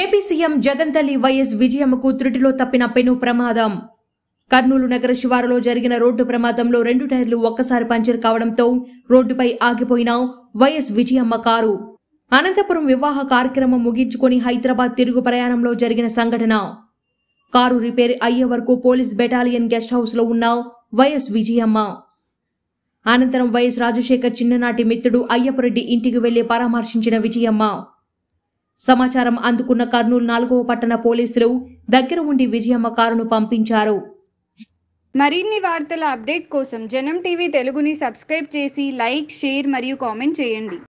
AP CM Jagan తల్లి YS విజయమ్మకు త్రుటిలో తప్పిన పెను ప్రమాదం కర్నూలు నగర శివారులో జరిగిన రోడ్డు ప్రమాదంలో రెండు టైర్లు ఒక్కసారి పంచర్ కావడంతో రోడ్డుపై ఆగిపోయిన వైఎస్ విజయమ్మ కారు అనంతపురం వివాహ కార్యక్రమం ముగించుకుని హైదరాబాద్ తిరుగు ప్రయాణంలో జరిగిన సంఘటన కారు రిపేర్ అయ్యే వరకు పోలీస్ బెటాలియన్ గెస్ట్ హౌస్లో ఉన్న వైఎస్ విజయమ్మ అనంతరం వైఎస్ రాజశేఖర్ చిన్ననాటి మిత్రుడు అయ్యప్పరెడ్డి ఇంటికి వెళ్లి పరామర్శించిన విజయమ్మ సమాచారం అందుకున్న కర్నూలు నాలుగవ పట్టణ పోలీసులు దగ్గర ఉండి విజయమ్మ కారును పంపించారు మరిన్ని వార్తల అప్డేట్ కోసం జనం టీవీ తెలుగుని సబ్స్క్రైబ్ చేసి లైక్ షేర్ మరియు కామెంట్ చేయండి